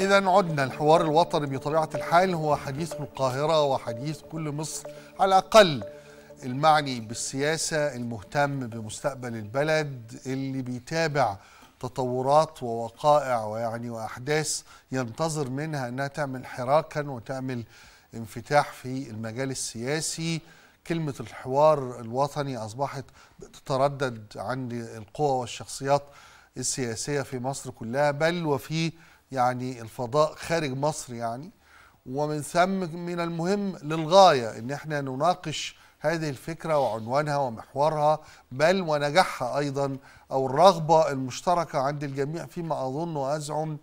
إذا عدنا الحوار الوطني بطبيعة الحال هو حديث القاهرة وحديث كل مصر على الأقل المعني بالسياسة المهتم بمستقبل البلد اللي بيتابع تطورات ووقائع ويعني وأحداث ينتظر منها أنها تعمل حراكا وتعمل انفتاح في المجال السياسي كلمة الحوار الوطني أصبحت تتردد عند القوى والشخصيات السياسية في مصر كلها بل وفي يعني الفضاء خارج مصر يعني ومن ثم من المهم للغاية ان احنا نناقش هذه الفكرة وعنوانها ومحورها بل ونجاحها ايضا او الرغبة المشتركة عند الجميع فيما اظن وازعم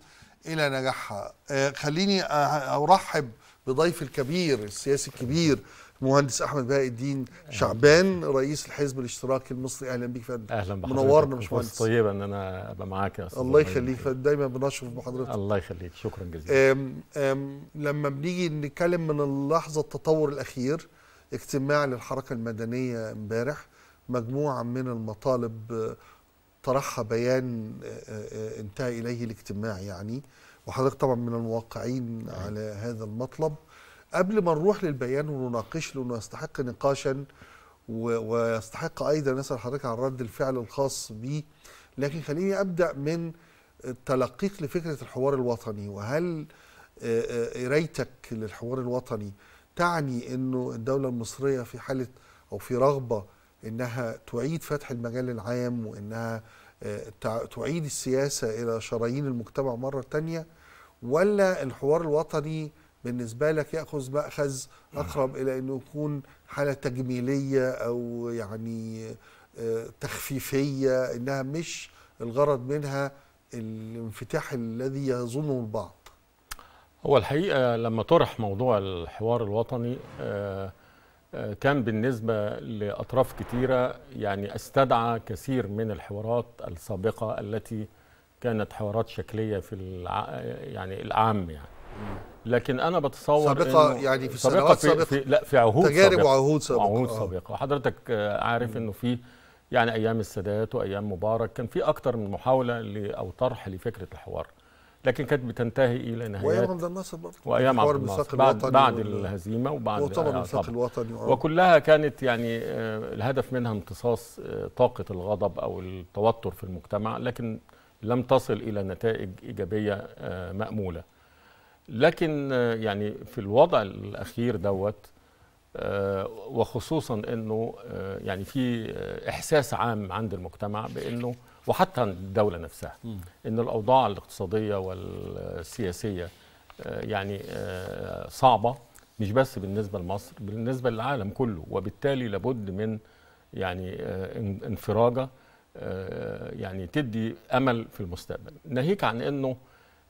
الى نجاحها آه، خليني أه، ارحب بضيف الكبير السياسي الكبير مهندس احمد بهاء الدين شعبان رئيس الحزب الاشتراكي المصري اهلا بيك فندم اهلا بحضرتك منورنا باشمهندس طيبه ان انا ابقى معاك يا استاذ الله يخليك دايما بنشرف بحضرتك الله يخليك شكرا جزيلا أم أم لما بنيجي نتكلم من اللحظه التطور الاخير اجتماع للحركه المدنيه امبارح مجموعه من المطالب آه، طرحها بيان آه، آه، انتهى اليه الاجتماع يعني وحضرتك طبعا من الواقعين أيوه. على هذا المطلب قبل ما نروح للبيان ونناقش له يستحق نقاشا ويستحق ايضا نسال حضرتك عن رد الفعل الخاص بيه لكن خليني ابدا من تلقيك لفكره الحوار الوطني وهل قرايتك آه، آه، للحوار الوطني تعني انه الدوله المصريه في حاله او في رغبه انها تعيد فتح المجال العام وانها آه، تعيد السياسه الى شرايين المجتمع مره تانية ولا الحوار الوطني بالنسبة لك يأخذ مأخذ أقرب إلى أنه يكون حالة تجميلية أو يعني آه، تخفيفية إنها مش الغرض منها الانفتاح الذي يظنه البعض هو الحقيقة لما طرح موضوع الحوار الوطني آه، آه، كان بالنسبة لأطراف كثيرة يعني استدعى كثير من الحوارات السابقة التي كانت حوارات شكلية في يعني الأعم يعني لكن انا بتصور سابقه يعني في سابقه في, سابقة في لا في عهود تجارب سابقة وعهود سابقه وعهود آه. سابقه وحضرتك آه، عارف انه في يعني ايام السادات وايام مبارك كان في اكثر من محاوله او طرح لفكره الحوار لكن كانت بتنتهي الى نهايه وايام عبد الناصر برضه وايام عبد الناصر بعد, بعد الهزيمه وبعد مؤتمر الميثاق آه، الوطني وكلها كانت يعني الهدف منها امتصاص طاقه الغضب او التوتر في المجتمع لكن لم تصل الى نتائج ايجابيه ماموله لكن آه، يعني في الوضع الاخير دوت آه، وخصوصا انه آه، يعني في احساس عام عند المجتمع بانه وحتى الدوله نفسها ان الاوضاع الاقتصاديه والسياسيه يعني صعبه مش بس بالنسبه لمصر بالنسبه للعالم كله وبالتالي لابد من يعني انفراجه يعني تدي امل في المستقبل ناهيك عن انه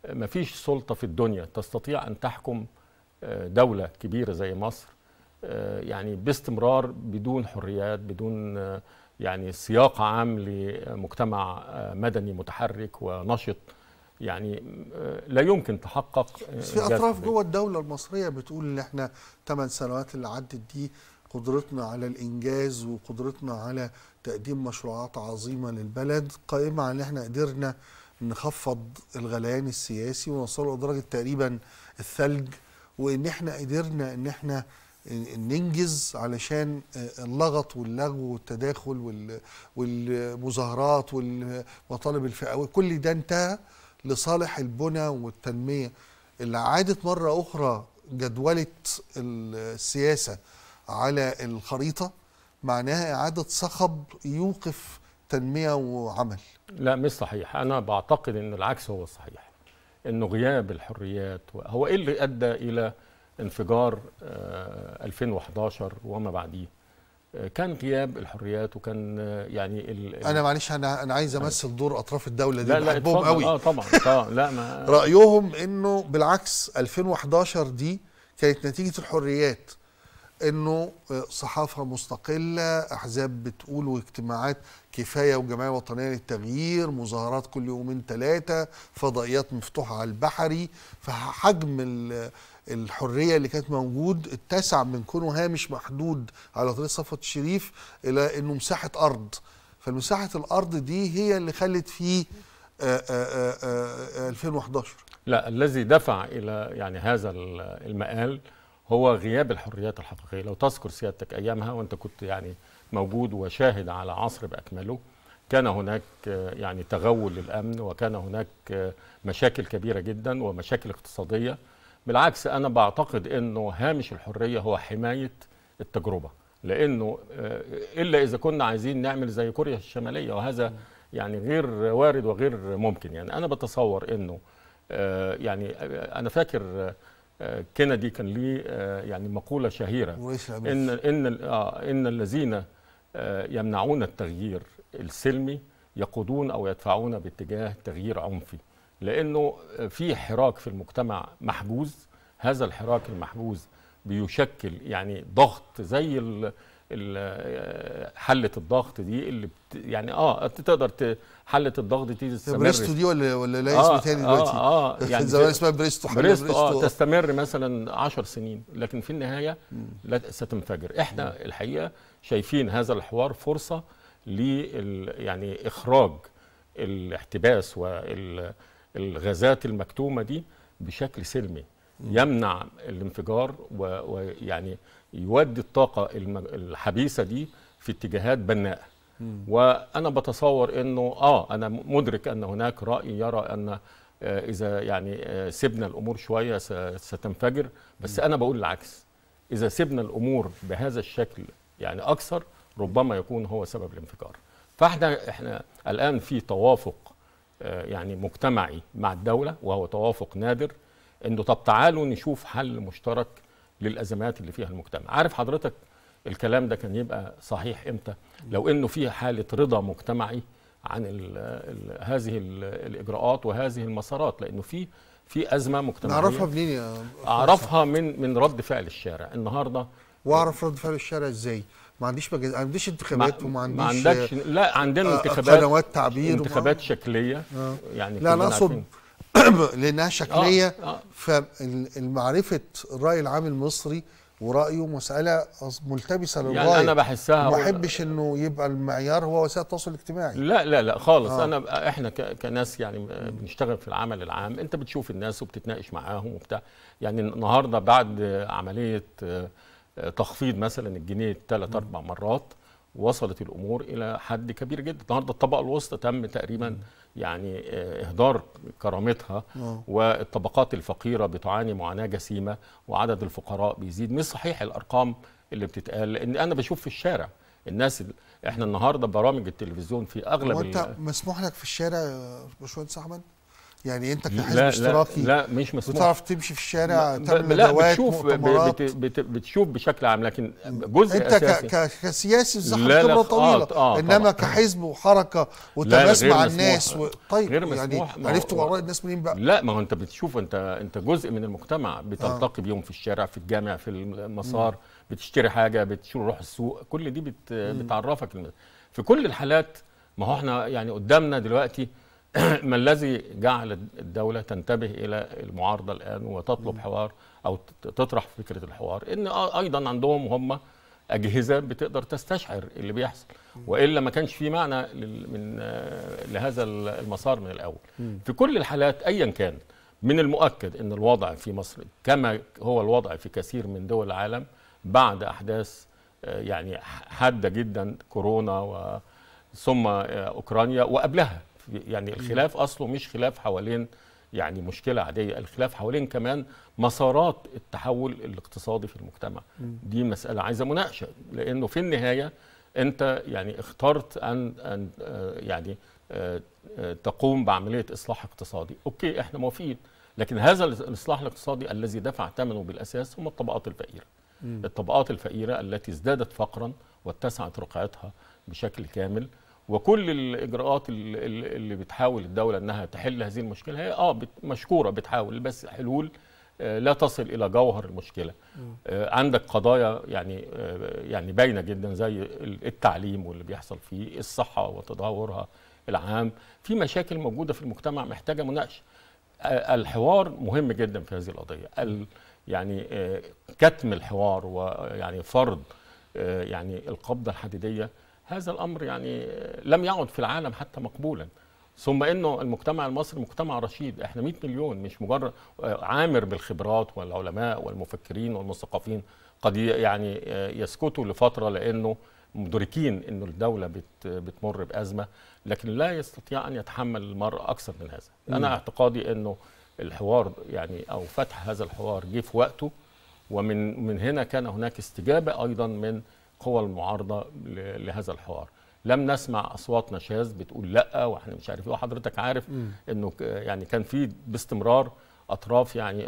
ما فيش سلطة في الدنيا تستطيع أن تحكم آه، دولة كبيرة زي مصر آه، يعني باستمرار بدون حريات بدون آه، يعني سياق عام لمجتمع مدني متحرك ونشط يعني لا يمكن تحقق في اطراف جوه الدوله المصريه بتقول ان احنا 8 سنوات اللي عدت دي قدرتنا على الانجاز وقدرتنا على تقديم مشروعات عظيمه للبلد قائمه على ان احنا قدرنا نخفض الغليان السياسي ونوصله لدرجه تقريبا الثلج وان احنا قدرنا ان احنا ننجز علشان اللغط واللغو والتداخل والمظاهرات والمطالب الفئويه كل ده انتهى لصالح البنى والتنميه اللي عادت مره اخرى جدوله السياسه على الخريطه معناها اعاده صخب يوقف تنميه وعمل لا مش صحيح انا بعتقد ان العكس هو الصحيح انه غياب الحريات هو ايه اللي ادى الى انفجار 2011 آه، وما بعديه آه، كان غياب الحريات وكان آه، يعني ال انا معلش انا انا عايز امثل دور اطراف الدوله دي لا لا قوي اه طبعا اه لا ما رايهم انه بالعكس 2011 دي كانت نتيجه الحريات انه آه، صحافه مستقله احزاب بتقول واجتماعات كفايه وجمعيه وطنيه للتغيير مظاهرات كل يومين ثلاثه فضائيات مفتوحه على البحري فحجم الحريه اللي كانت موجود اتسع من كونه هامش محدود على طريق صفوت الشريف الى انه مساحه ارض فمساحه الارض دي هي اللي خلت فيه 2011 آه، آه، لا الذي دفع الى يعني هذا المآل هو غياب الحريات الحقيقيه لو تذكر سيادتك ايامها وانت كنت يعني موجود وشاهد على عصر باكمله كان هناك يعني تغول للامن وكان هناك مشاكل كبيره جدا ومشاكل اقتصاديه بالعكس انا بعتقد انه هامش الحريه هو حمايه التجربه لانه الا اذا كنا عايزين نعمل زي كوريا الشماليه وهذا يعني غير وارد وغير ممكن يعني انا بتصور انه يعني انا فاكر كندي كان ليه آه، يعني مقوله شهيره ان ان آه، ان الذين آه، يمنعون التغيير السلمي يقودون او يدفعون باتجاه تغيير عنفي لانه في حراك في المجتمع محجوز هذا الحراك المحجوز بيشكل يعني ضغط زي آه، حله الضغط دي اللي بت يعني اه تقدر حله الضغط دي تستمر بريستو دي ولا ولا لا آه، اسم تاني آه، دلوقتي اه اه يعني زمان اسمها بريستو حله بريستو, بريستو آه, آه تستمر مثلا 10 سنين لكن في النهايه لا ستنفجر احنا مم. الحقيقه شايفين هذا الحوار فرصه ل يعني اخراج الاحتباس والغازات المكتومه دي بشكل سلمي يمنع الانفجار ويعني يودي الطاقه الحبيسه دي في اتجاهات بناءه وانا بتصور انه اه انا مدرك ان هناك راي يرى ان آه، اذا يعني آه، سبنا الامور شويه ستنفجر بس انا بقول العكس اذا سبنا الامور بهذا الشكل يعني اكثر ربما يكون هو سبب الانفجار فاحنا احنا الان في توافق آه، يعني مجتمعي مع الدوله وهو توافق نادر انه طب تعالوا نشوف حل مشترك للازمات اللي فيها المجتمع عارف حضرتك الكلام ده كان يبقى صحيح امتى لو انه في حاله رضا مجتمعي عن الـ الـ هذه الـ الاجراءات وهذه المسارات لانه في في ازمه مجتمعيه نعرفها منين يا اعرفها من من رد فعل الشارع النهارده واعرف رد فعل الشارع ازاي ما عنديش ما عنديش انتخابات وما عنديش ما عندكش لا عندنا انتخابات قنوات تعبير انتخابات شكليه آه. يعني لا لا اقصد لانها آه، شكليه آه. فمعرفه الراي العام المصري ورايه مساله ملتبسه يعني للغايه يعني انا بحسها ما احبش انه يبقى المعيار هو وسائل التواصل الاجتماعي لا لا لا خالص آه. انا احنا كناس يعني بنشتغل في العمل العام انت بتشوف الناس وبتتناقش معاهم وبتاع يعني النهارده بعد عمليه آه، تخفيض مثلا الجنيه ثلاث اربع مرات وصلت الامور الى حد كبير جدا النهارده الطبقه الوسطى تم تقريبا يعني آه، اهدار كرامتها آه. والطبقات الفقيره بتعاني معاناه جسيمه وعدد الفقراء بيزيد مش صحيح الارقام اللي بتتقال لان انا بشوف في الشارع الناس احنا النهارده برامج التلفزيون في اغلب وانت مسموح لك في الشارع يا باشمهندس احمد يعني انت كحزب لا اشتراكي لا, لا مش مسموح بتعرف تمشي في الشارع تعمل لا بتشوف بت بتشوف بشكل عام لكن جزء انت اساسي كسياسي صح خبره آه، طويله آه انما طبعا. كحزب وحركه وتماس مع الناس و... طيب غير يعني مسموح يعني عرفت وراء الناس منين بقى لا ما هو انت بتشوف انت انت جزء من المجتمع آه. بتلتقي آه. بيهم في الشارع في الجامع في المسار بتشتري حاجه بتروح السوق كل دي بت... بتعرفك في كل الحالات ما هو احنا يعني قدامنا دلوقتي ما الذي جعل الدولة تنتبه إلى المعارضة الآن وتطلب حوار أو تطرح فكرة الحوار إن أيضا عندهم هم أجهزة بتقدر تستشعر اللي بيحصل وإلا ما كانش في معنى من لهذا المسار من الأول في كل الحالات أيا كان من المؤكد أن الوضع في مصر كما هو الوضع في كثير من دول العالم بعد أحداث يعني حادة جدا كورونا ثم أوكرانيا وقبلها يعني الخلاف اصله مش خلاف حوالين يعني مشكله عاديه الخلاف حوالين كمان مسارات التحول الاقتصادي في المجتمع دي مساله عايزه مناقشه لانه في النهايه انت يعني اخترت ان ان آه، يعني آه، آه، تقوم بعمليه اصلاح اقتصادي اوكي احنا موافقين لكن هذا الاصلاح الاقتصادي الذي دفع ثمنه بالاساس هم الطبقات الفقيره الطبقات الفقيره التي ازدادت فقرا واتسعت رقعتها بشكل كامل وكل الاجراءات اللي بتحاول الدوله انها تحل هذه المشكله هي اه مشكوره بتحاول بس حلول آه، لا تصل الى جوهر المشكله آه، عندك قضايا يعني آه، يعني باينه جدا زي التعليم واللي بيحصل فيه الصحه وتدهورها العام في مشاكل موجوده في المجتمع محتاجه مناقشه الحوار مهم جدا في هذه القضيه يعني كتم الحوار ويعني فرض يعني القبضه الحديديه هذا الامر يعني لم يعد في العالم حتى مقبولا ثم انه المجتمع المصري مجتمع رشيد احنا 100 مليون مش مجرد آه، عامر بالخبرات والعلماء والمفكرين والمثقفين قد يعني آه، يسكتوا لفتره لانه مدركين انه الدوله بت بتمر بازمه لكن لا يستطيع ان يتحمل المرء اكثر من هذا مم. انا اعتقادي انه الحوار يعني او فتح هذا الحوار جه في وقته ومن من هنا كان هناك استجابه ايضا من القوى المعارضه لهذا الحوار لم نسمع اصوات نشاز بتقول لا واحنا مش عارف إيه، وحضرتك عارف انه يعني كان في باستمرار اطراف يعني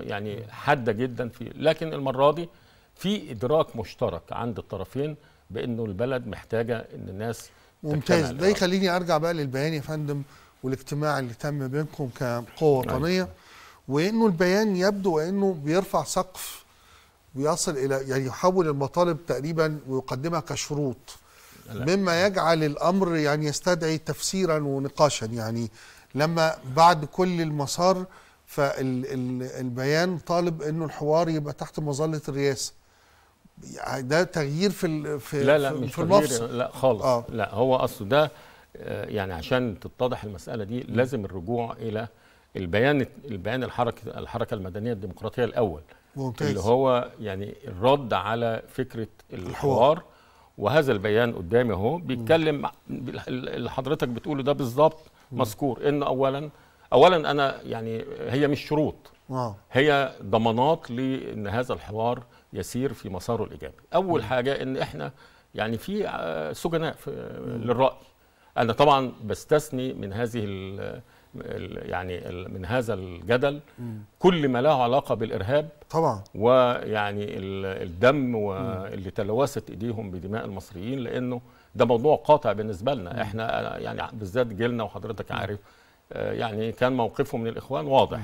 يعني حاده جدا في لكن المره دي في ادراك مشترك عند الطرفين بانه البلد محتاجه ان الناس ممتاز ده يخليني ارجع بقى للبيان يا فندم والاجتماع اللي تم بينكم كقوه أيوة. وطنيه وانه البيان يبدو انه بيرفع سقف ويصل الى يعني يحول المطالب تقريبا ويقدمها كشروط مما يجعل الامر يعني يستدعي تفسيرا ونقاشا يعني لما بعد كل المسار فالبيان طالب انه الحوار يبقى تحت مظله الرئاسه يعني ده تغيير في في لا لا في مش في لا خالص آه. لا هو اصله ده آه، يعني عشان تتضح المساله دي لازم الرجوع الى البيان البيان الحركه الحركه المدنيه الديمقراطيه الاول ممتاز. اللي هو يعني الرد على فكره الحوار, الحوار. وهذا البيان قدامي اهو بيتكلم اللي حضرتك بتقوله ده بالظبط مذكور ان اولا اولا انا يعني هي مش شروط واو. هي ضمانات لان هذا الحوار يسير في مساره الايجابي اول مم. حاجه ان احنا يعني في آه، سجناء للراي انا طبعا بستثني من هذه يعني من هذا الجدل كل ما له علاقه بالارهاب طبعا ويعني الدم واللي تلوثت ايديهم بدماء المصريين لانه ده موضوع قاطع بالنسبه لنا احنا يعني بالذات جيلنا وحضرتك عارف آه، يعني كان موقفهم من الاخوان واضح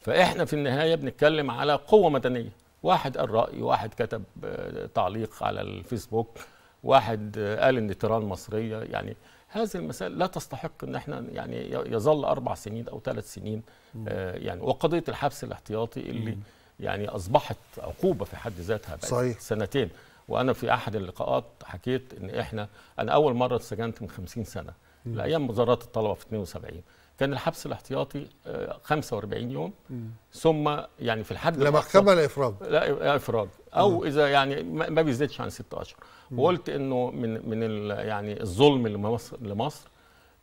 فاحنا في النهايه بنتكلم على قوه مدنيه واحد قال راي واحد كتب آه، تعليق على الفيسبوك واحد آه، قال ان تيران مصريه يعني هذه المسائل لا تستحق ان احنا يعني يظل اربع سنين او ثلاث سنين آه يعني وقضيه الحبس الاحتياطي اللي مم. يعني اصبحت عقوبه في حد ذاتها بقى صحيح. سنتين وانا في احد اللقاءات حكيت ان احنا انا اول مره اتسجنت من 50 سنه لايام مظاهرات الطلبه في 72 كان الحبس الاحتياطي 45 آه، يوم ثم يعني في الحد لا محكمه لا افراد لا آه، افراد او اذا يعني ما بيزيدش عن 6 اشهر وقلت انه من من يعني الظلم لمصر لمصر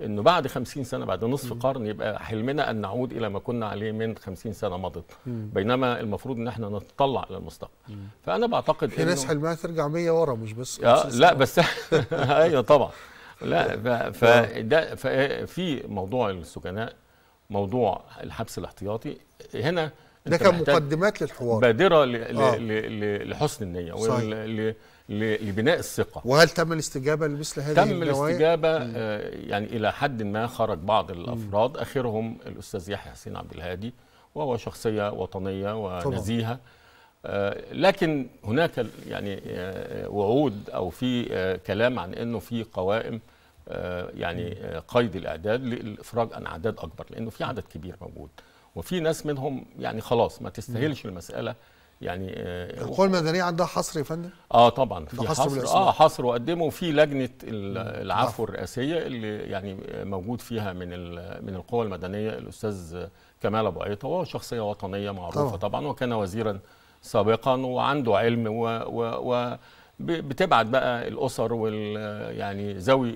انه بعد 50 سنه بعد نصف مم. قرن يبقى حلمنا ان نعود الى ما كنا عليه من 50 سنه مضت بينما المفروض ان احنا نتطلع الى المستقبل فانا بعتقد في ناس حلمها ترجع 100 ورا مش بس آه، لا بس ايوه طبعا لا فده في موضوع السجناء موضوع الحبس الاحتياطي هنا ده كان مقدمات للحوار بادره آه. لحسن النيه صحيح. لبناء الثقه وهل تم الاستجابه لمثل هذه تم الاستجابه آه، يعني الى حد ما خرج بعض الافراد اخرهم الاستاذ يحيى حسين عبد الهادي وهو شخصيه وطنيه ونزيهه طبعا. آه، لكن هناك يعني آه، وعود او في آه، كلام عن انه في قوائم يعني قيد الاعداد للافراج عن اعداد اكبر لانه في عدد كبير موجود وفي ناس منهم يعني خلاص ما تستاهلش المساله يعني القوى المدنيه عندها حصر يا فندم؟ اه طبعا في حصر, بالأسماء. اه حصر وقدمه في لجنه نعم. العفو الرئاسيه اللي يعني موجود فيها من من القوى المدنيه الاستاذ كمال ابو عيطه وهو شخصيه وطنيه معروفه طبعا, طبعا وكان وزيرا سابقا وعنده علم و, و, و بتبعت بقى الاسر وال يعني ذوي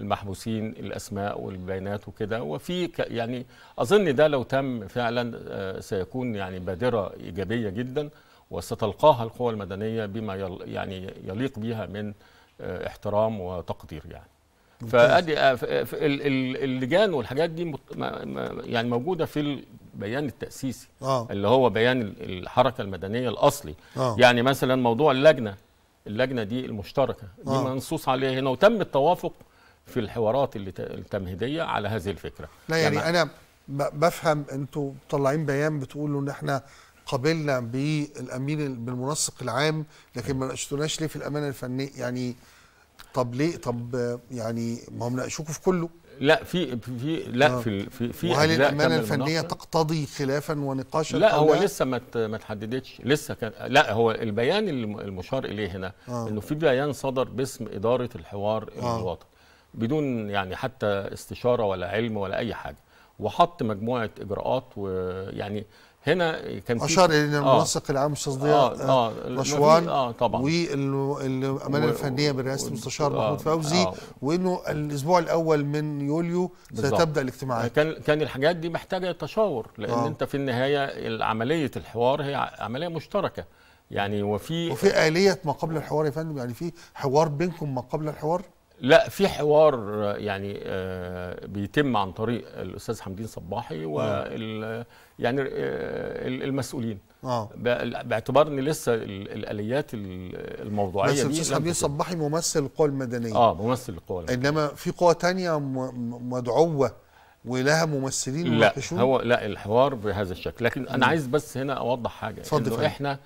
المحبوسين الاسماء والبيانات وكده وفي يعني اظن ده لو تم فعلا آه، سيكون يعني بادره ايجابيه جدا وستلقاها القوى المدنيه بما يعني يليق بها من آه، احترام وتقدير يعني فادي آه، اللجان والحاجات دي يعني موجوده في البيان التأسيسي آه. اللي هو بيان الحركة المدنية الأصلي آه. يعني مثلا موضوع اللجنة اللجنة دي المشتركة دي آه. منصوص عليها هنا وتم التوافق في الحوارات اللي التمهيدية على هذه الفكرة لا يعني, يعني أنا بفهم أنتوا طلعين بيان بتقولوا إن إحنا قبلنا بالأمين بالمنسق العام لكن ما ناقشتوناش ليه في الأمانة الفنية يعني طب ليه طب يعني ما هم ناقشوكوا في كله لا في في لا آه. في في في وهل الامانه الفنيه تقتضي خلافا ونقاشا لا هو لا؟ لسه ما ما تحددتش لسه كان لا هو البيان المشار اليه هنا آه. انه في بيان صدر باسم اداره الحوار آه. الوطني بدون يعني حتى استشاره ولا علم ولا اي حاجه وحط مجموعه اجراءات ويعني هنا كان في اشار الى آه. المنسق العام استاذ ضياء رشوان والامانه الفنيه برئاسه المستشار محمود آه، فوزي آه. وانه الاسبوع الاول من يوليو ستبدا الاجتماعات كان كان الحاجات دي محتاجه تشاور لان آه انت في النهايه عمليه الحوار هي عمليه مشتركه يعني وفي وفي اليه ما قبل الحوار يا فندم يعني في حوار بينكم ما قبل الحوار لا في حوار يعني بيتم عن طريق الاستاذ حمدين صباحي وال يعني آه، المسؤولين آه. باعتبار ان لسه الاليات الموضوعيه بس الاستاذ بس حبيب صباحي ممثل القوى المدنيه اه ممثل القوى المدنيه انما في قوى تانية مدعوه ولها ممثلين لا هو لا الحوار بهذا الشكل لكن انا عايز بس هنا اوضح حاجه انه احنا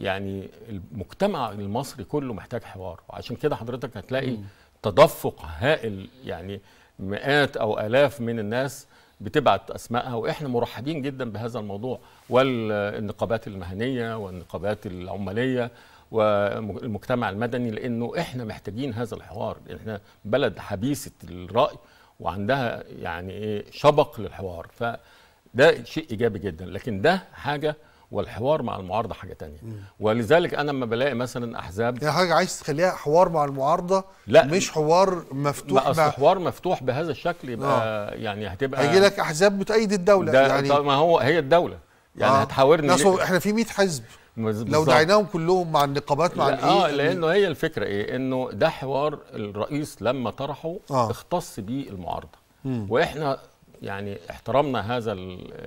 يعني المجتمع المصري كله محتاج حوار وعشان كده حضرتك هتلاقي م. تدفق هائل يعني مئات او الاف من الناس بتبعت اسمائها واحنا مرحبين جدا بهذا الموضوع والنقابات المهنيه والنقابات العماليه والمجتمع المدني لانه احنا محتاجين هذا الحوار احنا بلد حبيسه الراي وعندها يعني ايه شبق للحوار فده شيء ايجابي جدا لكن ده حاجه والحوار مع المعارضه حاجه تانية مم. ولذلك انا لما بلاقي مثلا احزاب يعني حاجه عايز تخليها حوار مع المعارضه لا مش حوار مفتوح لا بقى حوار مفتوح بهذا الشكل يبقى آه. يعني هتبقى هيجي لك احزاب بتأيد الدوله ده يعني ما هو هي الدوله يعني آه. هتحاورني احنا في 100 حزب بالزبط. لو دعيناهم كلهم مع النقابات مع الايه اه لانه هي الفكره ايه انه ده حوار الرئيس لما طرحه آه. اختص بيه المعارضه مم. واحنا يعني احترمنا هذا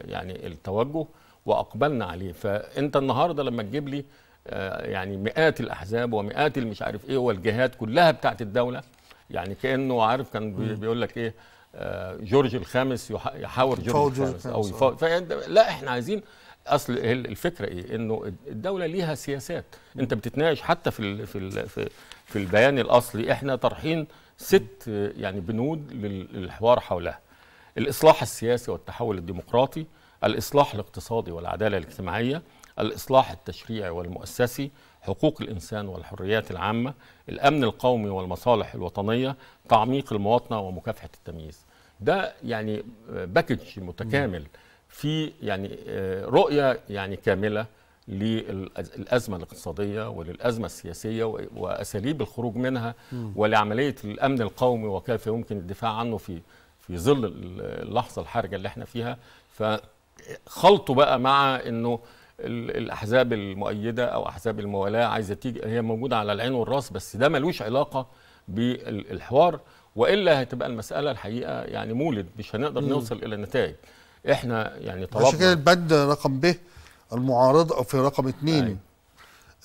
يعني التوجه واقبلنا عليه فانت النهارده لما تجيب لي آه، يعني مئات الاحزاب ومئات المش عارف ايه والجهات كلها بتاعه الدوله يعني كانه عارف كان بيقول لك ايه آه، جورج الخامس يحاور جورج الخامس او يفاوض آه. لا احنا عايزين اصل الفكره ايه انه الدوله ليها سياسات انت بتتناقش حتى في في في البيان الاصلي احنا طرحين ست يعني بنود للحوار حولها الإصلاح السياسي والتحول الديمقراطي الإصلاح الاقتصادي والعدالة الاجتماعية الإصلاح التشريعي والمؤسسي حقوق الإنسان والحريات العامة الأمن القومي والمصالح الوطنية تعميق المواطنة ومكافحة التمييز ده يعني باكج متكامل في يعني آه، رؤية يعني كاملة للأزمة الاقتصادية وللأزمة السياسية وأساليب الخروج منها ولعملية الأمن القومي وكيف يمكن الدفاع عنه في في ظل اللحظه الحرجه اللي احنا فيها فخلطوا بقى مع انه الاحزاب المؤيده او احزاب الموالاه عايزه تيجي هي موجوده على العين والراس بس ده ملوش علاقه بالحوار والا هتبقى المساله الحقيقه يعني مولد مش هنقدر م. نوصل الى نتائج احنا يعني طلبنا عشان كده البند رقم ب المعارضه في رقم اثنين أيوة.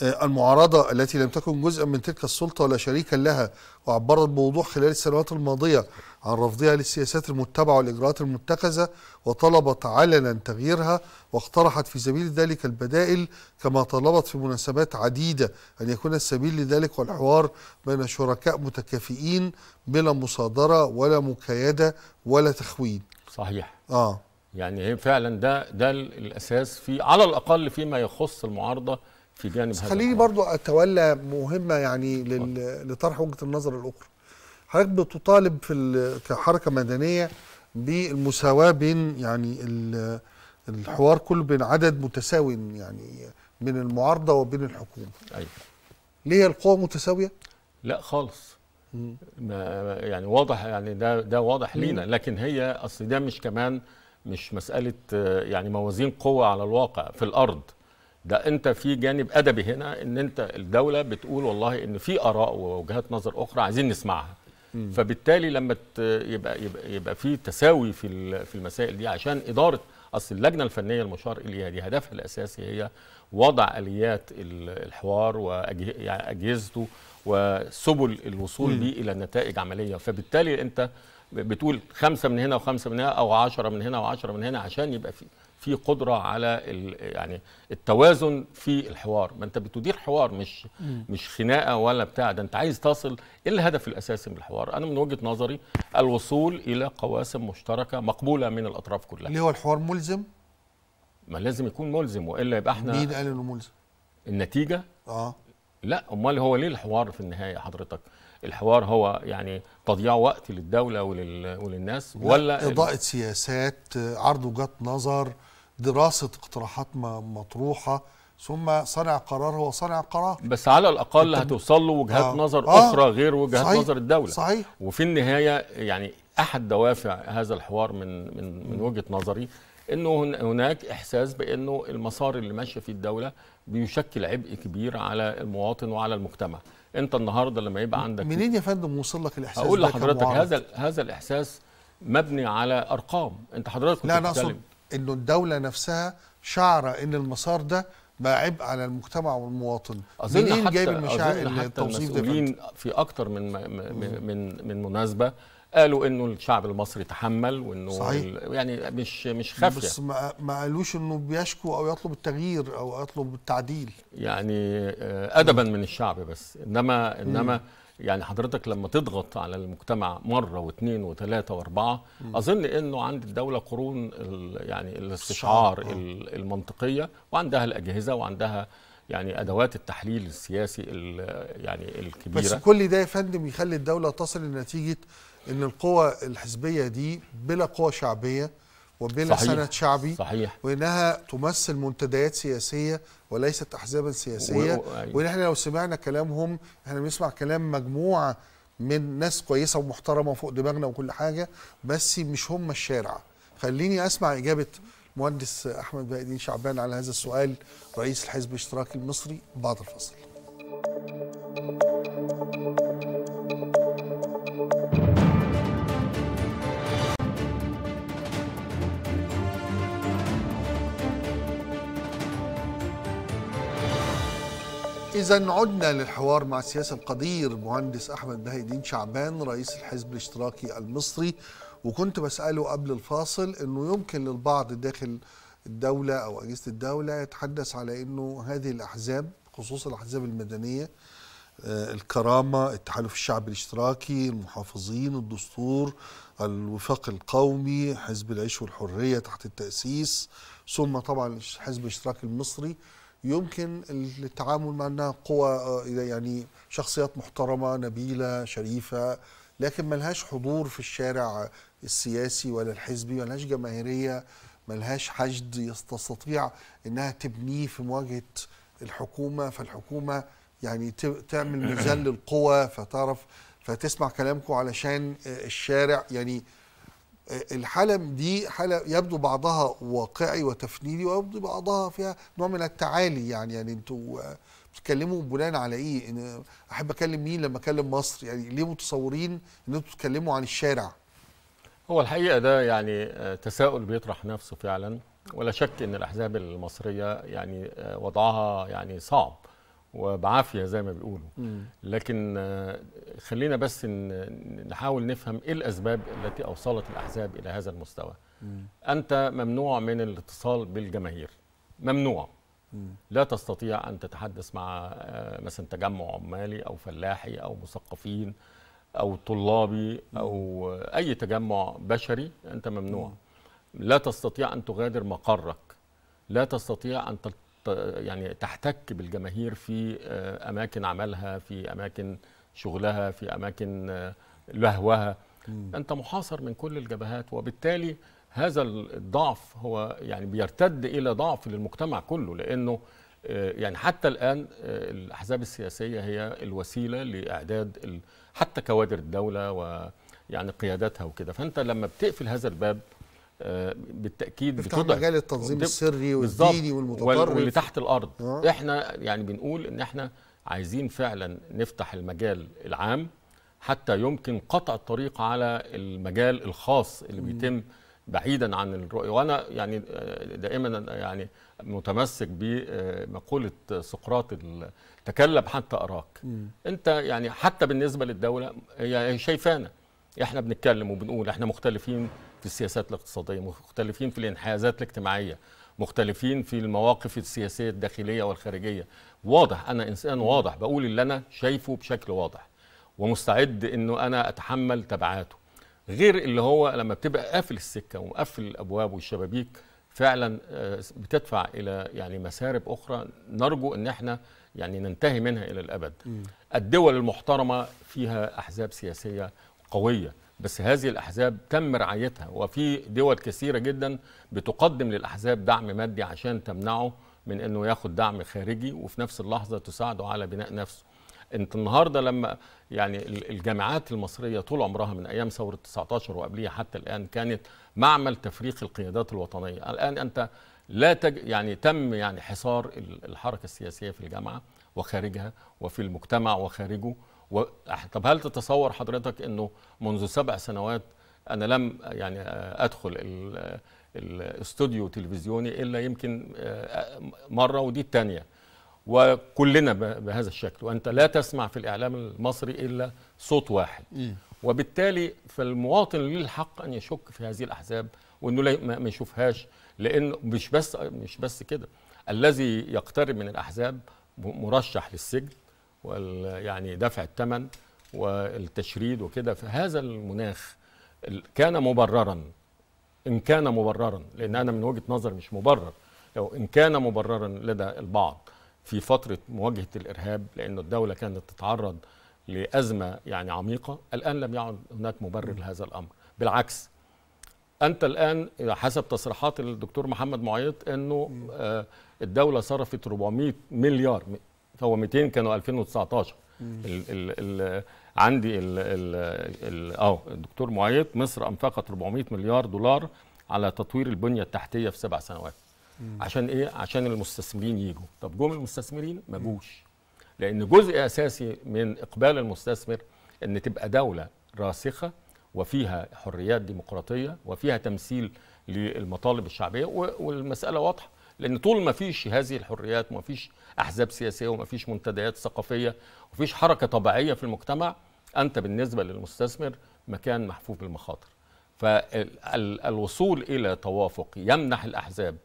آه، المعارضة التي لم تكن جزءا من تلك السلطة ولا شريكا لها وعبرت بوضوح خلال السنوات الماضية عن رفضها للسياسات المتبعة والإجراءات المتخذة وطلبت علنا تغييرها واقترحت في سبيل ذلك البدائل كما طلبت في مناسبات عديدة أن يكون السبيل لذلك والحوار بين شركاء متكافئين بلا مصادرة ولا مكايدة ولا تخوين صحيح آه يعني هي فعلا ده ده الأساس في على الأقل فيما يخص المعارضة في جانب هذا خليني برضو اتولى مهمه يعني لطرح وجهه النظر الاخرى حضرتك بتطالب في كحركه مدنيه بالمساواه بين يعني الحوار كله بين عدد متساوي يعني من المعارضه وبين الحكومه ايوه ليه القوى متساويه لا خالص ما يعني واضح يعني ده ده واضح لينا لكن هي اصل ده مش كمان مش مساله آه، يعني موازين قوه على الواقع في الارض ده انت في جانب ادبي هنا ان انت الدوله بتقول والله ان في اراء ووجهات نظر اخرى عايزين نسمعها م. فبالتالي لما يبقى يبقى, يبقى في تساوي في في المسائل دي عشان اداره اصل اللجنه الفنيه المشار اليها دي هدفها الاساسي هي وضع اليات الحوار واجهزته يعني وسبل الوصول به الى نتائج عمليه فبالتالي انت بتقول خمسه من هنا وخمسه من هنا او عشره من هنا وعشره من هنا عشان يبقى في في قدره على يعني التوازن في الحوار ما انت بتدير حوار مش م. مش خناقه ولا بتاع ده انت عايز تصل ايه الهدف الاساسي من الحوار انا من وجهه نظري الوصول الى قواسم مشتركه مقبوله من الاطراف كلها اللي هو الحوار ملزم ما لازم يكون ملزم والا يبقى احنا مين قال انه ملزم النتيجه اه لا امال هو ليه الحوار في النهايه حضرتك الحوار هو يعني تضييع وقت للدوله ولل... وللناس ولا اضاءه ال... سياسات عرض وجهات نظر دراسه اقتراحات مطروحه ثم صنع قرار هو صنع قرار بس على الاقل هتوصل له وجهات آه نظر آه اخرى غير وجهات صحيح نظر الدوله صحيح وفي النهايه يعني احد دوافع هذا الحوار من من من وجهه نظري انه هناك احساس بانه المسار اللي ماشيه فيه الدوله بيشكل عبء كبير على المواطن وعلى المجتمع انت النهارده لما يبقى عندك منين يا فندم وصل لك الاحساس اقول لحضرتك هذا هذا الاحساس مبني على ارقام انت حضرتك كنت لا اقصد انه الدوله نفسها شعر ان المسار ده بقى عبء على المجتمع والمواطن أظن منين حتى جايب المشاعر أظن ده في اكتر من من من, من مناسبه قالوا انه الشعب المصري تحمل وانه صحيح. يعني مش مش خافيه بس ما, ما قالوش انه بيشكو او يطلب التغيير او يطلب التعديل يعني آه، ادبا من الشعب بس انما انما م. يعني حضرتك لما تضغط على المجتمع مرة واثنين وثلاثة وأربعة أظن أنه عند الدولة قرون يعني الاستشعار آه. المنطقية وعندها الأجهزة وعندها يعني ادوات التحليل السياسي يعني الكبيره بس كل ده يا فندم يخلي الدوله تصل لنتيجه ان القوى الحزبيه دي بلا قوى شعبيه وبلا صحيح. سند شعبي صحيح. وانها تمثل منتديات سياسيه وليست احزابا سياسيه و... و... وان لو سمعنا كلامهم احنا بنسمع كلام مجموعه من ناس كويسه ومحترمه وفوق دماغنا وكل حاجه بس مش هم الشارع خليني اسمع اجابه المهندس احمد بهاء الدين شعبان على هذا السؤال رئيس الحزب الاشتراكي المصري بعد الفصل إذا عدنا للحوار مع السياسة القدير مهندس أحمد بهاء الدين شعبان رئيس الحزب الاشتراكي المصري وكنت بسأله قبل الفاصل إنه يمكن للبعض داخل الدولة أو أجهزة الدولة يتحدث على إنه هذه الأحزاب خصوصا الأحزاب المدنية آه، الكرامة التحالف الشعبي الاشتراكي المحافظين الدستور الوفاق القومي حزب العيش والحرية تحت التأسيس ثم طبعا الحزب الاشتراكي المصري يمكن التعامل مع انها قوى آه، يعني شخصيات محترمه نبيله شريفه لكن ملهاش حضور في الشارع السياسي ولا الحزبي ملهاش جماهيريه ملهاش حشد تستطيع انها تبنيه في مواجهه الحكومه فالحكومه يعني تعمل ميزان للقوى فتعرف فتسمع كلامكم علشان آه، الشارع يعني الحلم دي حلم يبدو بعضها واقعي وتفنيدي ويبدو بعضها فيها نوع من التعالي يعني يعني انتوا بتتكلموا بناء على ايه؟ إن احب اكلم مين لما اكلم مصر؟ يعني ليه متصورين ان انتوا بتتكلموا عن الشارع؟ هو الحقيقه ده يعني آه، تساؤل بيطرح نفسه فعلا ولا شك ان الاحزاب المصريه يعني آه، وضعها يعني صعب وبعافيه زي ما بيقولوا لكن آه، خلينا بس نحاول نفهم ايه الاسباب التي اوصلت الاحزاب الى هذا المستوى انت ممنوع من الاتصال بالجماهير ممنوع لا تستطيع ان تتحدث مع آه، مثلا تجمع عمالي او فلاحي او مثقفين او طلابي او آه، اي تجمع بشري انت ممنوع لا تستطيع ان تغادر مقرك لا تستطيع ان يعني تحتك بالجماهير في آه، اماكن عملها في اماكن شغلها في اماكن آه، لهوها انت محاصر من كل الجبهات وبالتالي هذا الضعف هو يعني بيرتد الى ضعف للمجتمع كله لانه آه، يعني حتى الان الاحزاب السياسيه هي الوسيله لاعداد حتى كوادر الدوله ويعني قياداتها وكده فانت لما بتقفل هذا الباب آه، بالتاكيد بتفتح مجال التنظيم السري والديني والمتطرف واللي تحت الارض آه. احنا يعني بنقول ان احنا عايزين فعلا نفتح المجال العام حتى يمكن قطع الطريق على المجال الخاص اللي بيتم بعيدا عن الرؤيه وانا يعني آه، دائما يعني متمسك بمقوله سقراط تكلم حتى اراك م. انت يعني حتى بالنسبه للدوله هي شايفانا احنا بنتكلم وبنقول احنا مختلفين في السياسات الاقتصادية مختلفين في الانحيازات الاجتماعية مختلفين في المواقف السياسية الداخلية والخارجية واضح أنا إنسان واضح بقول اللي أنا شايفه بشكل واضح ومستعد أنه أنا أتحمل تبعاته غير اللي هو لما بتبقى قافل السكة ومقفل الأبواب والشبابيك فعلا آه، بتدفع إلى يعني مسارب أخرى نرجو أن احنا يعني ننتهي منها إلى الأبد الدول المحترمة فيها أحزاب سياسية قوية بس هذه الأحزاب تم رعايتها وفي دول كثيرة جدا بتقدم للأحزاب دعم مادي عشان تمنعه من أنه ياخد دعم خارجي وفي نفس اللحظة تساعده على بناء نفسه انت النهارده لما يعني الجامعات المصريه طول عمرها من ايام ثوره 19 وقبليها حتى الان كانت معمل تفريق القيادات الوطنيه، الان انت لا تج يعني تم يعني حصار الحركه السياسيه في الجامعه وخارجها وفي المجتمع وخارجه و... طب هل تتصور حضرتك انه منذ سبع سنوات انا لم يعني آه، ادخل الاستوديو تلفزيوني الا يمكن آه، مره ودي الثانيه وكلنا بهذا الشكل وانت لا تسمع في الاعلام المصري الا صوت واحد إيه. وبالتالي فالمواطن له الحق ان يشك في هذه الاحزاب وانه ما يشوفهاش لانه مش بس مش بس كده الذي يقترب من الاحزاب مرشح للسجن يعني دفع الثمن والتشريد وكده فهذا المناخ كان مبررا ان كان مبررا لان انا من وجهه نظر مش مبرر لو ان كان مبررا لدى البعض في فتره مواجهه الارهاب لان الدوله كانت تتعرض لازمه يعني عميقه الان لم يعد هناك مبرر لهذا الامر بالعكس انت الان حسب تصريحات الدكتور محمد معيط انه آه، الدوله صرفت 400 مليار هو 200 كانوا 2019 ال ال ال عندي ال ال اه الدكتور معيط مصر انفقت 400 مليار دولار على تطوير البنيه التحتيه في سبع سنوات مم. عشان ايه عشان المستثمرين يجوا طب جم المستثمرين ما جوش لان جزء اساسي من اقبال المستثمر ان تبقى دوله راسخه وفيها حريات ديمقراطيه وفيها تمثيل للمطالب الشعبيه والمساله واضحه لان طول ما فيش هذه الحريات وما فيش احزاب سياسيه وما فيش منتديات ثقافيه وفيش حركه طبيعيه في المجتمع انت بالنسبه للمستثمر مكان محفوف بالمخاطر فالوصول الى توافق يمنح الاحزاب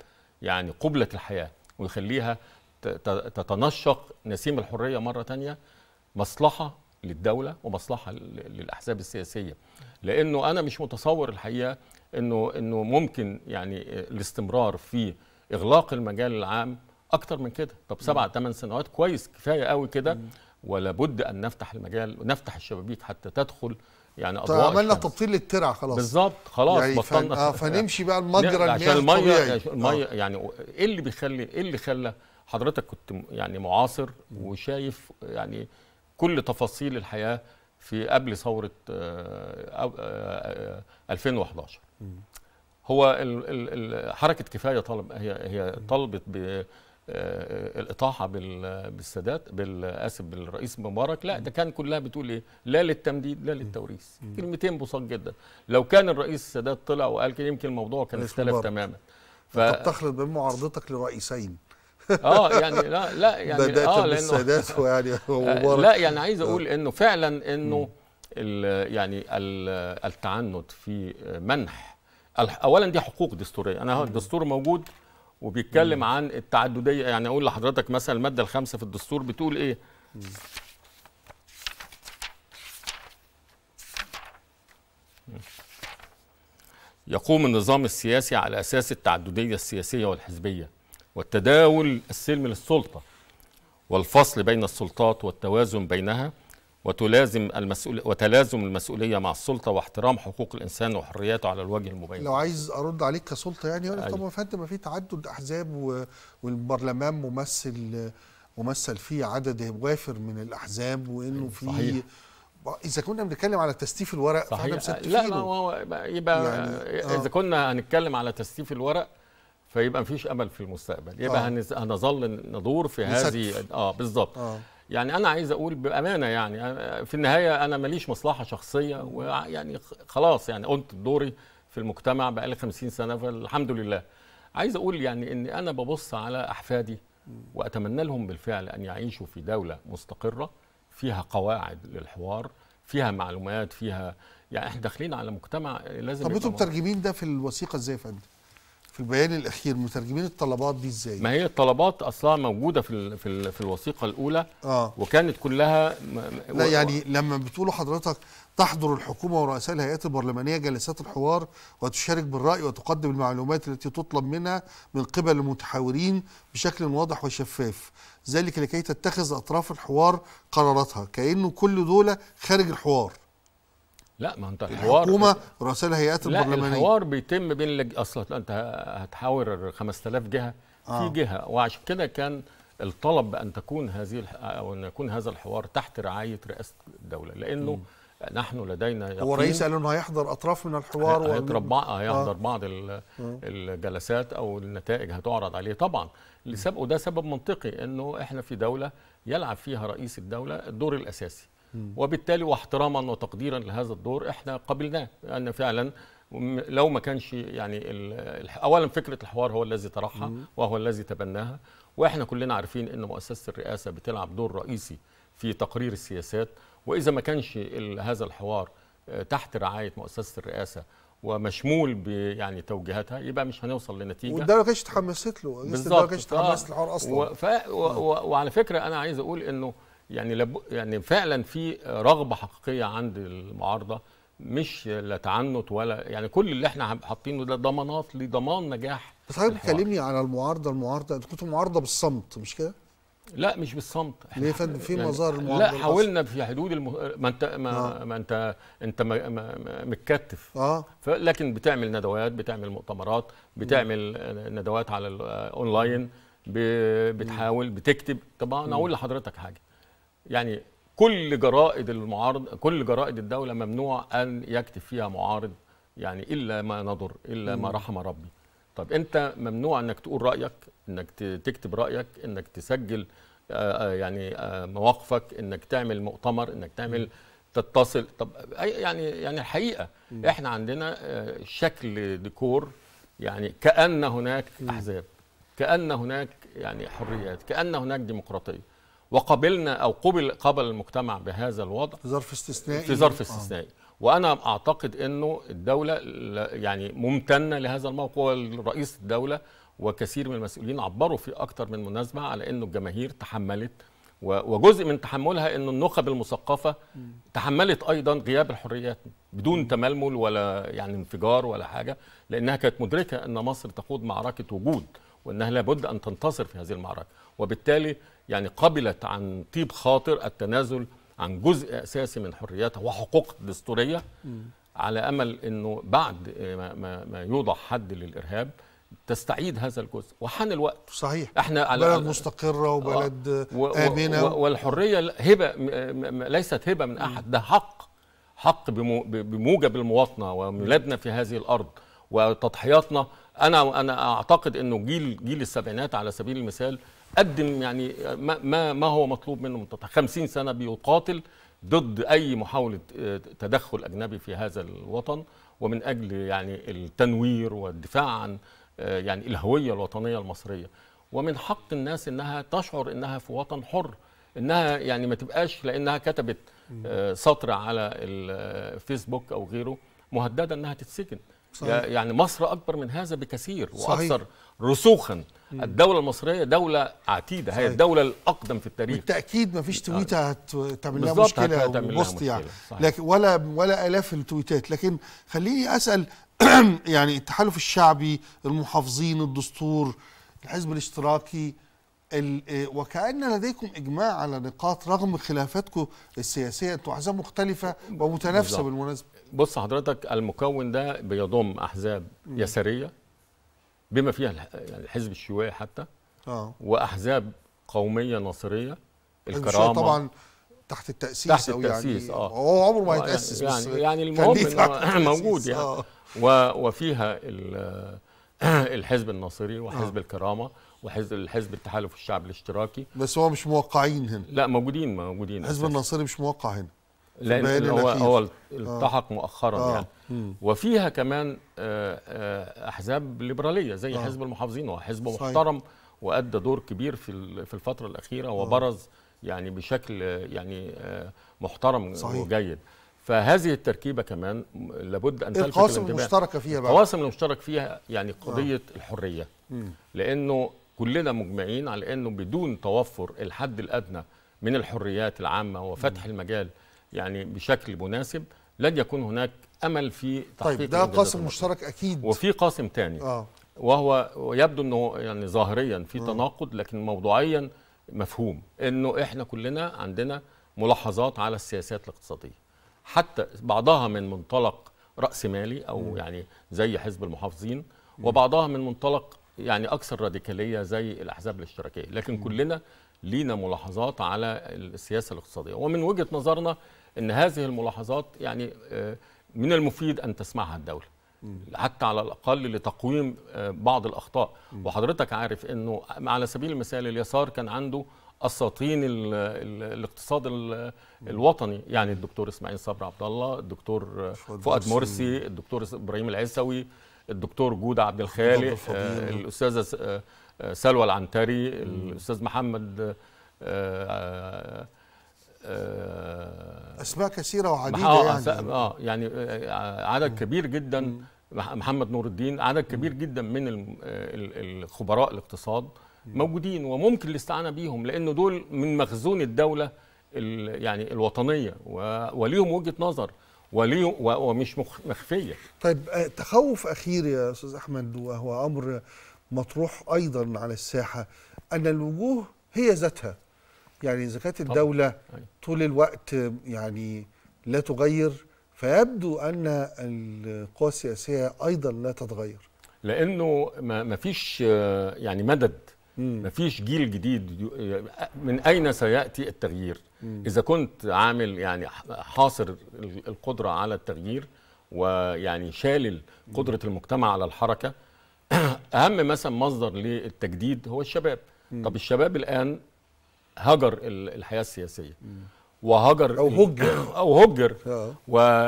يعني قبله الحياه ويخليها تتنشق نسيم الحريه مره تانية مصلحه للدوله ومصلحه للاحزاب السياسيه لانه انا مش متصور الحقيقه انه انه ممكن يعني الاستمرار في اغلاق المجال العام اكتر من كده طب سبع ثمان سنوات كويس كفايه قوي كده ولا بد ان نفتح المجال ونفتح الشبابيك حتى تدخل يعني طيب، اضواء عملنا تبطيل للترع خلاص بالظبط خلاص يعني بطلنا آه فنمشي بقى المجرى المياه الميه الميه آه. يعني ايه اللي بيخلي ايه اللي خلى حضرتك كنت يعني معاصر وشايف يعني كل تفاصيل الحياه في قبل ثوره 2011 آه، هو حركه كفايه طلب هي هي طلبت آه، الاطاحه بالسادات بالاسف بالرئيس مبارك لا ده كان كلها بتقول ايه لا للتمديد لا للتوريث كلمتين بساط جدا لو كان الرئيس السادات طلع وقال كده يمكن الموضوع كان اختلف تماما ف... طب تخلط بين معارضتك لرئيسين اه يعني لا لا يعني بدات آه بالسادات ويعني آه، ومبارك لا يعني عايز اقول آه. انه فعلا انه يعني التعنت في منح اولا دي حقوق دستوريه انا الدستور موجود وبيتكلم عن التعدديه يعني اقول لحضرتك مثلا الماده الخامسه في الدستور بتقول ايه يقوم النظام السياسي على اساس التعدديه السياسيه والحزبيه والتداول السلمي للسلطه والفصل بين السلطات والتوازن بينها وتلازم المسؤول وتلازم المسؤوليه مع السلطه واحترام حقوق الانسان وحرياته على الوجه المبين. لو عايز ارد عليك كسلطه يعني أيوة. طب ما ما في تعدد احزاب والبرلمان ممثل ممثل فيه عدد وافر من الاحزاب وانه أيوه، في اذا كنا بنتكلم على تستيف الورق صحيح. فاحنا مستفيده لا ما هو يبقى يعني آه. اذا آه. كنا هنتكلم على تستيف الورق فيبقى مفيش امل في المستقبل يبقى آه. هنظل ندور في هذه اه بالظبط آه. يعني انا عايز اقول بامانه يعني في النهايه انا ماليش مصلحه شخصيه ويعني خلاص يعني قلت دوري في المجتمع بقالي 50 سنه فالحمد لله عايز اقول يعني ان انا ببص على احفادي واتمنى لهم بالفعل ان يعيشوا في دوله مستقره فيها قواعد للحوار فيها معلومات فيها يعني احنا داخلين على مجتمع لازم طب انتم مترجمين ده في الوثيقه ازاي يا فندم في البيان الاخير مترجمين الطلبات دي ازاي ما هي الطلبات اصلها موجوده في في, في الوثيقه الاولى آه. وكانت كلها لا و... يعني لما بتقولوا حضرتك تحضر الحكومه ورؤساء الهيئات البرلمانيه جلسات الحوار وتشارك بالراي وتقدم المعلومات التي تطلب منها من قبل المتحاورين بشكل واضح وشفاف ذلك لكي تتخذ اطراف الحوار قراراتها كانه كل دولة خارج الحوار لا ما انت الحوار الحكومه رؤساء الهيئات البرلمانيه الحوار بيتم بين لج... اصلا انت هتحاور 5000 جهه آه. في جهه وعشان كده كان الطلب ان تكون هذه الح... او ان يكون هذا الحوار تحت رعايه رئاسه الدوله لانه م. نحن لدينا يقين هو الرئيس قال انه هيحضر اطراف من الحوار آه. هيحضر بعض هيحضر آه. بعض الجلسات او النتائج هتعرض عليه طبعا لسبب وده سبب منطقي انه احنا في دوله يلعب فيها رئيس الدوله الدور الاساسي وبالتالي واحتراما وتقديرا لهذا الدور احنا قبلناه لان فعلا لو ما كانش يعني اولا فكره الحوار هو الذي طرحها وهو الذي تبناها واحنا كلنا عارفين ان مؤسسه الرئاسه بتلعب دور رئيسي في تقرير السياسات واذا ما كانش هذا الحوار آه، تحت رعايه مؤسسه الرئاسه ومشمول يعني توجيهاتها يبقى مش هنوصل لنتيجه والدوله كانتش اتحمست له بالظبط الدوله كانتش اتحمست الحوار آه. اصلا وعلى فكره انا عايز اقول انه يعني لب يعني فعلا في رغبه حقيقيه عند المعارضه مش لا تعنت ولا يعني كل اللي احنا حاطينه ده ضمانات لضمان نجاح بس حضرتك بتكلمني على المعارضه المعارضه انت كنت معارضه بالصمت مش كده؟ لا مش بالصمت ليه فندم في يعني مظاهر المعارضه لا حاولنا في حدود الم... ما انت ما, آه. ما انت انت ما... ما... متكتف اه ف... لكن بتعمل ندوات بتعمل مؤتمرات بتعمل م. ندوات على الاونلاين آه، ب... بتحاول بتكتب طب انا اقول لحضرتك حاجه يعني كل جرائد المعارض كل جرائد الدوله ممنوع ان يكتب فيها معارض يعني الا ما نضر الا ما رحم ربي طب انت ممنوع انك تقول رايك انك تكتب رايك انك تسجل آه، آه، يعني آه، مواقفك انك تعمل مؤتمر انك تعمل تتصل طب يعني يعني الحقيقه م. احنا عندنا شكل ديكور يعني كان هناك احزاب كان هناك يعني حريات كان هناك ديمقراطيه وقبلنا او قبل قبل المجتمع بهذا الوضع في ظرف استثنائي في ظرف آه. استثنائي وانا اعتقد انه الدوله يعني ممتنه لهذا الموقف والرئيس الدوله وكثير من المسؤولين عبروا في اكثر من مناسبه على انه الجماهير تحملت وجزء من تحملها انه النخب المثقفه تحملت ايضا غياب الحريات بدون تململ ولا يعني انفجار ولا حاجه لانها كانت مدركه ان مصر تخوض معركه وجود وانها لابد ان تنتصر في هذه المعركه وبالتالي يعني قبلت عن طيب خاطر التنازل عن جزء اساسي من حرياتها وحقوق دستوريه على امل انه بعد ما, ما يوضع حد للارهاب تستعيد هذا الجزء وحان الوقت صحيح احنا على بلد مستقره وبلد آه. و امنه والحريه هبه ليست هبه من احد ده حق حق بموجب المواطنه وميلادنا في هذه الارض وتضحياتنا انا انا اعتقد انه جيل جيل السبعينات على سبيل المثال قدم يعني ما ما هو مطلوب منه من 50 سنه بيقاتل ضد اي محاوله آه، تدخل اجنبي في هذا الوطن ومن اجل يعني التنوير والدفاع عن آه، يعني الهويه الوطنيه المصريه ومن حق الناس انها تشعر انها في وطن حر انها يعني ما تبقاش لانها كتبت آه، سطر على الفيسبوك او غيره مهدده انها تتسجن صحيح. يعني مصر اكبر من هذا بكثير واكثر رسوخا الدوله المصريه دوله عتيده هي الدوله الاقدم في التاريخ بالتاكيد ما فيش تويته هتعمل آه. لها مشكله بالظبط يعني لكن ولا ولا الاف التويتات لكن خليني اسال يعني التحالف الشعبي المحافظين الدستور الحزب الاشتراكي آه، وكأن لديكم إجماع على نقاط رغم خلافاتكم السياسية أنتوا أحزاب مختلفة ومتنافسة بالمناسبة بص حضرتك المكون ده بيضم أحزاب يسارية بما فيها الحزب يعني الشيوعي حتى آه. واحزاب قوميه نصريه يعني الكرامه طبعا تحت التاسيس تحت أو التأسيس يعني اه هو عمره ما هيتاسس يعني بس يعني المهم موجود يعني آه. وفيها الحزب الناصري وحزب آه. الكرامه وحزب الحزب التحالف الشعب الاشتراكي بس هو مش موقعين هنا لا موجودين موجودين الحزب الناصري مش موقع هنا لان هو هو آه. التحق آه. مؤخرا آه. يعني وفيها كمان آه، آه، احزاب ليبراليه زي آه. حزب المحافظين وحزب حزب محترم وادى دور كبير في في الفتره الاخيره وبرز يعني بشكل يعني محترم صحيح. وجيد فهذه التركيبه كمان لابد ان تلفت القواسم المشتركه فيها بقى القواسم المشترك فيها يعني قضيه آه. الحريه م. لانه كلنا مجمعين على انه بدون توفر الحد الادنى من الحريات العامه وفتح م. المجال يعني بشكل مناسب لن يكون هناك امل في طيب، تحقيق طيب ده قاسم مشترك اكيد وفي قاسم ثاني آه. وهو يبدو انه يعني ظاهريا في آه. تناقض لكن موضوعيا مفهوم انه احنا كلنا عندنا ملاحظات على السياسات الاقتصاديه حتى بعضها من منطلق راس مالي او م. يعني زي حزب المحافظين وبعضها من منطلق يعني اكثر راديكاليه زي الاحزاب الاشتراكيه لكن م. كلنا لينا ملاحظات على السياسه الاقتصاديه ومن وجهه نظرنا ان هذه الملاحظات يعني آه، من المفيد ان تسمعها الدوله حتى على الاقل لتقويم آه، بعض الاخطاء وحضرتك عارف انه على سبيل المثال اليسار كان عنده اساطين الاقتصاد الوطني يعني الدكتور اسماعيل صبري عبد الله الدكتور فؤاد مرسي الدكتور ابراهيم العيسوي الدكتور جوده عبد الخالق آه، الاستاذه آه، سلوى العنتري الاستاذ محمد آه، آه، اسماء كثيره وعديده يعني. آه يعني اه يعني عدد كبير جدا محمد نور الدين عدد كبير جدا من الخبراء الاقتصاد موجودين وممكن الاستعانه بيهم لان دول من مخزون الدوله يعني الوطنيه وليهم وجهه نظر وليه ومش مخفيه. طيب تخوف اخير يا استاذ احمد وهو امر مطروح ايضا على الساحه ان الوجوه هي ذاتها يعني اذا كانت الدوله أيوة. طول الوقت يعني لا تغير فيبدو ان القوى السياسيه ايضا لا تتغير لانه ما فيش يعني مدد ما فيش جيل جديد من اين سياتي التغيير اذا كنت عامل يعني حاصر القدره على التغيير ويعني شالل قدره المجتمع على الحركه اهم مثلا مصدر للتجديد هو الشباب طب الشباب الان هجر الحياه السياسيه وهجر او هجر او هجر آه.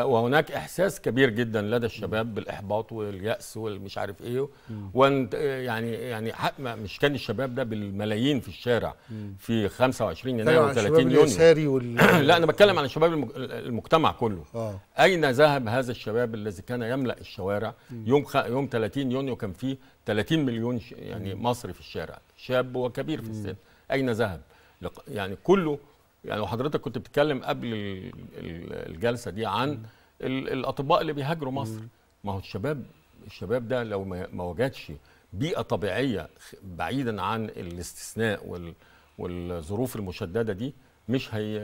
وهناك احساس كبير جدا لدى الشباب بالاحباط والياس والمش عارف ايه وانت يعني يعني مش كان الشباب ده بالملايين في الشارع في 25 يناير و30 يونيو وال... لا انا بتكلم عن شباب المجتمع كله أوه. اين ذهب هذا الشباب الذي كان يملا الشوارع يوم خ... يوم 30 يونيو كان فيه 30 مليون ش... يعني مصري في الشارع شاب وكبير في السن اين ذهب يعني كله يعني وحضرتك كنت بتتكلم قبل الجلسه دي عن الاطباء اللي بيهاجروا مصر ما هو الشباب الشباب ده لو ما وجدش بيئه طبيعيه بعيدا عن الاستثناء والظروف المشدده دي مش هي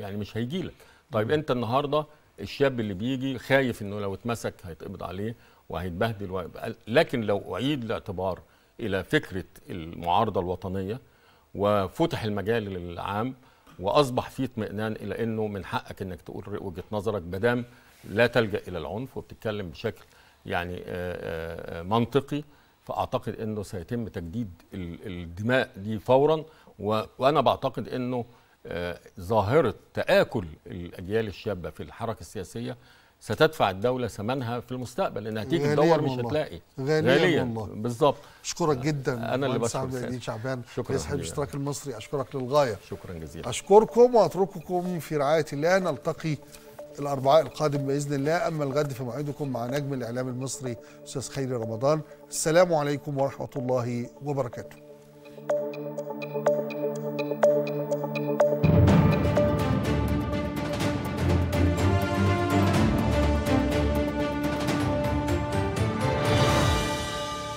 يعني مش هيجي لك طيب انت النهارده الشاب اللي بيجي خايف انه لو اتمسك هيتقبض عليه وهيتبهدل لكن لو اعيد الاعتبار الى فكره المعارضه الوطنيه وفتح المجال العام واصبح في اطمئنان الى انه من حقك انك تقول وجهه نظرك ما لا تلجا الى العنف وبتتكلم بشكل يعني آه، آه، آه، منطقي فاعتقد انه سيتم تجديد الدماء دي فورا وانا بعتقد انه ظاهره تاكل الاجيال الشابه في الحركه السياسيه ستدفع الدوله ثمنها في المستقبل انها تيجي تدور مش هتلاقي غاليا, غالية بالظبط اشكرك جدا انا اللي بشكرك شعبان شكرا رئيس حزب الاشتراك المصري اشكرك للغايه شكرا جزيلا اشكركم واترككم في رعايه الله نلتقي الاربعاء القادم باذن الله اما الغد فموعدكم مع نجم الاعلام المصري استاذ خيري رمضان السلام عليكم ورحمه الله وبركاته